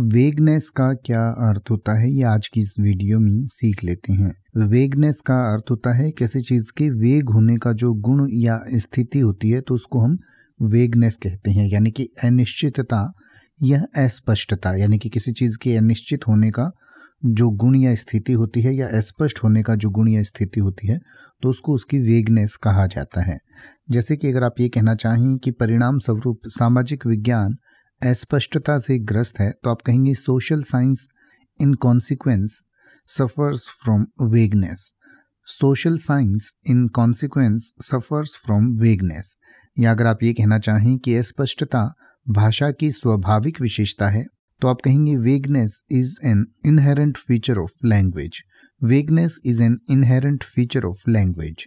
vagueness का क्या अर्थ होता है ये आज की इस वीडियो में सीख लेते हैं वेगनेस का अर्थ होता है किसी चीज़ के वेग होने का जो गुण या स्थिति होती है तो उसको हम वेगनेस कहते हैं यानी कि अनिश्चितता या अस्पष्टता यानी कि किसी चीज़ के अनिश्चित होने का जो गुण या स्थिति होती है या स्पष्ट होने का जो गुण या स्थिति होती है तो उसको उसकी वेगनेस कहा जाता है जैसे कि अगर आप ये कहना चाहें कि परिणाम स्वरूप सामाजिक विज्ञान अस्पष्टता से ग्रस्त है तो आप कहेंगे social science in consequence suffers from vagueness social science in consequence suffers from vagueness या अगर आप ये कहना चाहें कि अस्पष्टता भाषा की स्वाभाविक विशेषता है तो आप कहेंगे vagueness is an inherent feature of language vagueness is an inherent feature of language